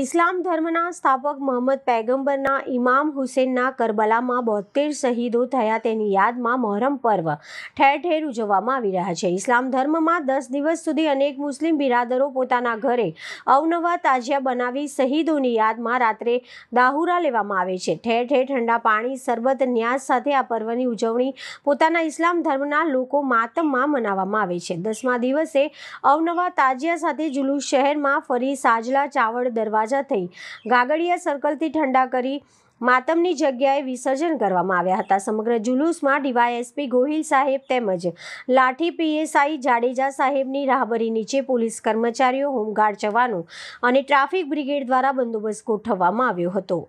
ઇસ્લામ ધર્મના સ્થાપક મોહમ્મદ પૈગંબરના ઇમામ હુસેનના કરબલામાં બોતેર શહીદો થયા તેની યાદમાં મહોરમ પર્વ ઠેર ઠેર ઉજવવામાં આવી રહ્યા છે ઇસ્લામ ધર્મમાં દસ દિવસ સુધી અનેક મુસ્લિમ બિરાદરો પોતાના ઘરે અવનવા તાજિયા બનાવી શહીદોની યાદમાં રાત્રે દાહુરા લેવામાં આવે છે ઠેર ઠેર ઠંડા પાણી સરબત ન્યાસ સાથે આ પર્વની ઉજવણી પોતાના ઇસ્લામ ધર્મના લોકો માતમમાં મનાવવામાં આવે છે દસમા દિવસે અવનવા તાજિયા સાથે જુલુસ શહેરમાં ફરી સાજલા ચાવડ દરવાજા સાજા થઈ ગાગડિયા સર્કલથી ઠંડા કરી માતમની જગ્યાએ વિસર્જન કરવામાં આવ્યા હતા સમગ્ર જુલુસમાં ડીવાયએસપી ગોહિલ સાહેબ તેમજ લાઠી પીએસઆઈ જાડેજા સાહેબની રાહબરી નીચે પોલીસ કર્મચારીઓ હોમગાર્ડ જવાનો અને ટ્રાફિક બ્રિગેડ દ્વારા બંદોબસ્ત ગોઠવવામાં આવ્યો હતો